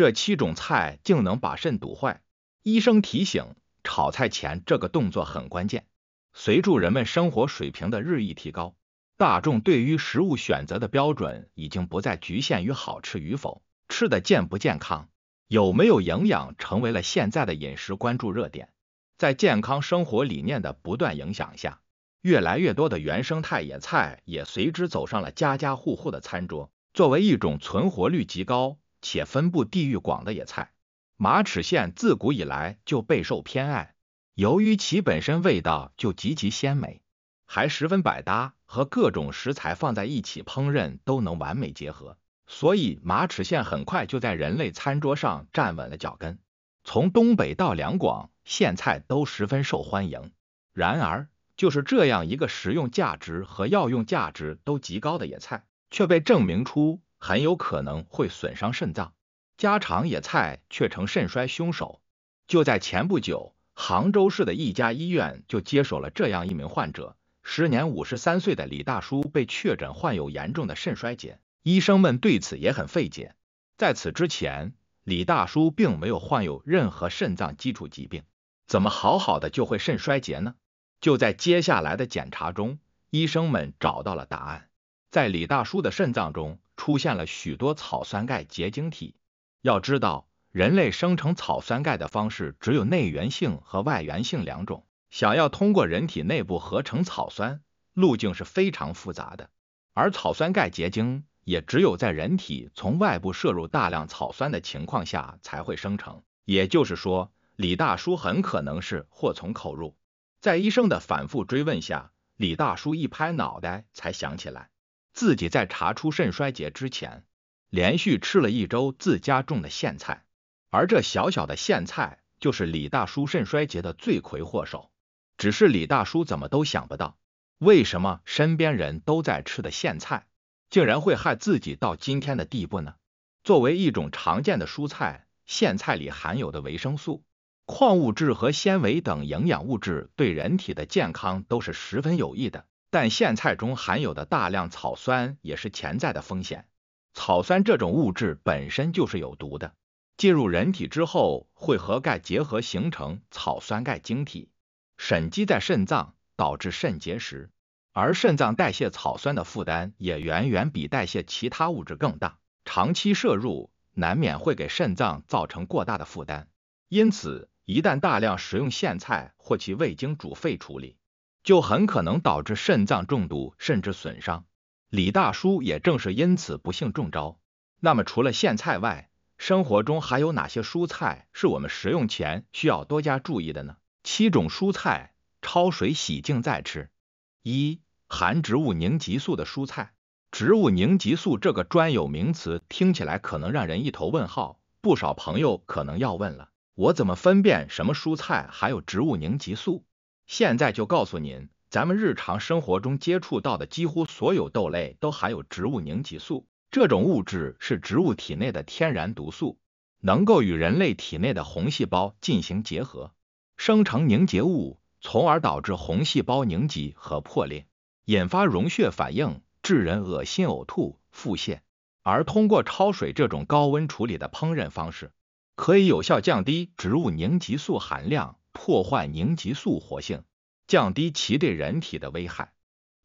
这七种菜竟能把肾堵坏，医生提醒：炒菜前这个动作很关键。随着人们生活水平的日益提高，大众对于食物选择的标准已经不再局限于好吃与否，吃的健不健康、有没有营养，成为了现在的饮食关注热点。在健康生活理念的不断影响下，越来越多的原生态野菜也随之走上了家家户户的餐桌。作为一种存活率极高，且分布地域广的野菜，马齿苋自古以来就备受偏爱。由于其本身味道就极其鲜美，还十分百搭，和各种食材放在一起烹饪都能完美结合，所以马齿苋很快就在人类餐桌上站稳了脚跟。从东北到两广，苋菜都十分受欢迎。然而，就是这样一个食用价值和药用价值都极高的野菜，却被证明出。很有可能会损伤肾脏，家常野菜却成肾衰凶手。就在前不久，杭州市的一家医院就接手了这样一名患者。时年五十三岁的李大叔被确诊患有严重的肾衰竭，医生们对此也很费解。在此之前，李大叔并没有患有任何肾脏基础疾病，怎么好好的就会肾衰竭呢？就在接下来的检查中，医生们找到了答案，在李大叔的肾脏中。出现了许多草酸钙结晶体。要知道，人类生成草酸钙的方式只有内源性和外源性两种。想要通过人体内部合成草酸，路径是非常复杂的。而草酸钙结晶也只有在人体从外部摄入大量草酸的情况下才会生成。也就是说，李大叔很可能是祸从口入。在医生的反复追问下，李大叔一拍脑袋才想起来。自己在查出肾衰竭之前，连续吃了一周自家种的苋菜，而这小小的苋菜就是李大叔肾衰竭的罪魁祸首。只是李大叔怎么都想不到，为什么身边人都在吃的苋菜，竟然会害自己到今天的地步呢？作为一种常见的蔬菜，苋菜里含有的维生素、矿物质和纤维等营养物质，对人体的健康都是十分有益的。但苋菜中含有的大量草酸也是潜在的风险。草酸这种物质本身就是有毒的，进入人体之后会和钙结合形成草酸钙晶体，沉积在肾脏，导致肾结石。而肾脏代谢草酸的负担也远远比代谢其他物质更大，长期摄入难免会给肾脏造成过大的负担。因此，一旦大量食用苋菜或其未经煮沸处理。就很可能导致肾脏中毒甚至损伤。李大叔也正是因此不幸中招。那么除了苋菜外，生活中还有哪些蔬菜是我们食用前需要多加注意的呢？七种蔬菜焯水洗净再吃。一含植物凝集素的蔬菜，植物凝集素这个专有名词听起来可能让人一头问号，不少朋友可能要问了，我怎么分辨什么蔬菜含有植物凝集素？现在就告诉您，咱们日常生活中接触到的几乎所有豆类都含有植物凝集素，这种物质是植物体内的天然毒素，能够与人类体内的红细胞进行结合，生成凝结物，从而导致红细胞凝集和破裂，引发溶血反应，致人恶心、呕吐、腹泻。而通过焯水这种高温处理的烹饪方式，可以有效降低植物凝集素含量。破坏凝集素活性，降低其对人体的危害。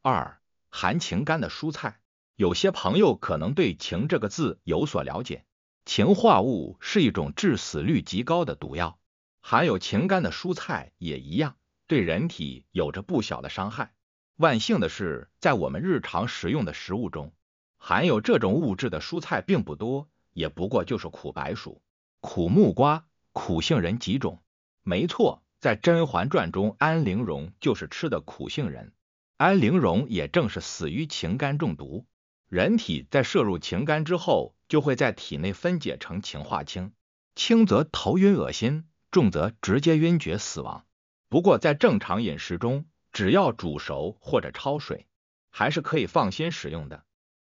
二，含氰苷的蔬菜，有些朋友可能对“氰”这个字有所了解。氰化物是一种致死率极高的毒药，含有氰苷的蔬菜也一样，对人体有着不小的伤害。万幸的是，在我们日常食用的食物中，含有这种物质的蔬菜并不多，也不过就是苦白薯、苦木瓜、苦杏仁几种。没错。在《甄嬛传》中，安陵容就是吃的苦杏仁，安陵容也正是死于情肝中毒。人体在摄入情干之后，就会在体内分解成氰化氢，轻则头晕恶心，重则直接晕厥死亡。不过在正常饮食中，只要煮熟或者焯水，还是可以放心食用的。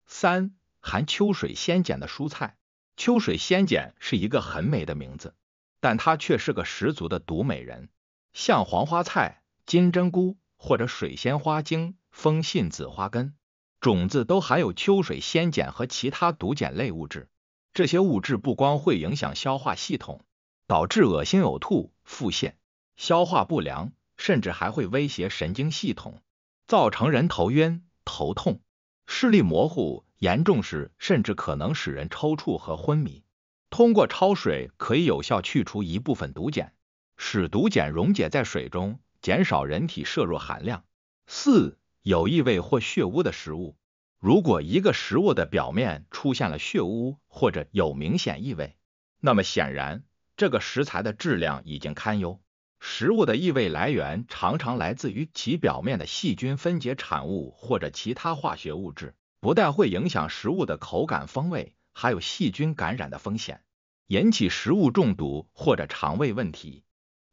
三含秋水仙碱的蔬菜，秋水仙碱是一个很美的名字。但它却是个十足的毒美人，像黄花菜、金针菇或者水仙花茎、风信子花根，种子都含有秋水仙碱和其他毒碱类物质。这些物质不光会影响消化系统，导致恶心、呕吐、腹泻、消化不良，甚至还会威胁神经系统，造成人头晕、头痛、视力模糊，严重时甚至可能使人抽搐和昏迷。通过焯水可以有效去除一部分毒碱，使毒碱溶解在水中，减少人体摄入含量。四有异味或血污的食物，如果一个食物的表面出现了血污或者有明显异味，那么显然这个食材的质量已经堪忧。食物的异味来源常常来自于其表面的细菌分解产物或者其他化学物质，不但会影响食物的口感风味。还有细菌感染的风险，引起食物中毒或者肠胃问题。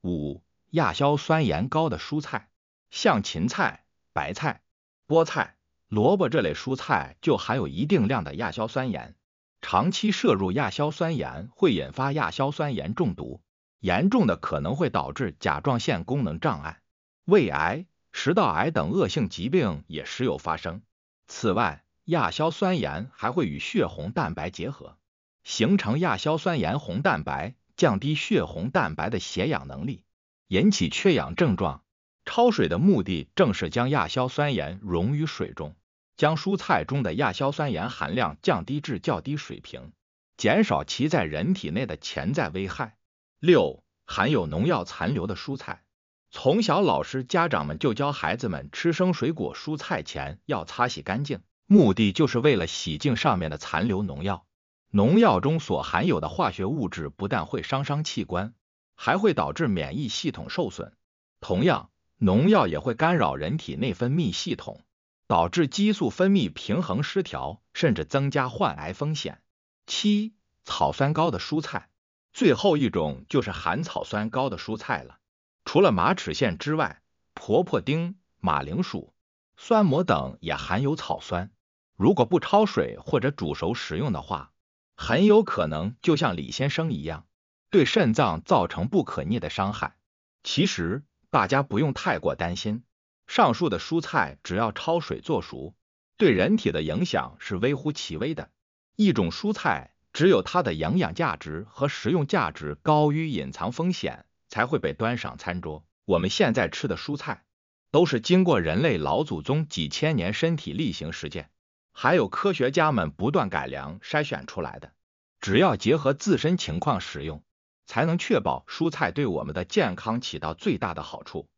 五、亚硝酸盐高的蔬菜，像芹菜、白菜、菠菜、萝卜这类蔬菜就含有一定量的亚硝酸盐。长期摄入亚硝酸盐会引发亚硝酸盐中毒，严重的可能会导致甲状腺功能障碍、胃癌、食道癌等恶性疾病也时有发生。此外，亚硝酸盐还会与血红蛋白结合，形成亚硝酸盐红蛋白，降低血红蛋白的携氧能力，引起缺氧症状。焯水的目的正是将亚硝酸盐溶于水中，将蔬菜中的亚硝酸盐含量降低至较低水平，减少其在人体内的潜在危害。六、含有农药残留的蔬菜。从小，老师、家长们就教孩子们吃生水果、蔬菜前要擦洗干净。目的就是为了洗净上面的残留农药，农药中所含有的化学物质不但会伤伤器官，还会导致免疫系统受损。同样，农药也会干扰人体内分泌系统，导致激素分泌平衡失调，甚至增加患癌风险。七，草酸高的蔬菜，最后一种就是含草酸高的蔬菜了。除了马齿苋之外，婆婆丁、马铃薯、酸蘑等也含有草酸。如果不焯水或者煮熟食用的话，很有可能就像李先生一样，对肾脏造成不可逆的伤害。其实大家不用太过担心，上述的蔬菜只要焯水做熟，对人体的影响是微乎其微的。一种蔬菜只有它的营养价值和食用价值高于隐藏风险，才会被端上餐桌。我们现在吃的蔬菜，都是经过人类老祖宗几千年身体力行实践。还有科学家们不断改良筛选出来的，只要结合自身情况使用，才能确保蔬菜对我们的健康起到最大的好处。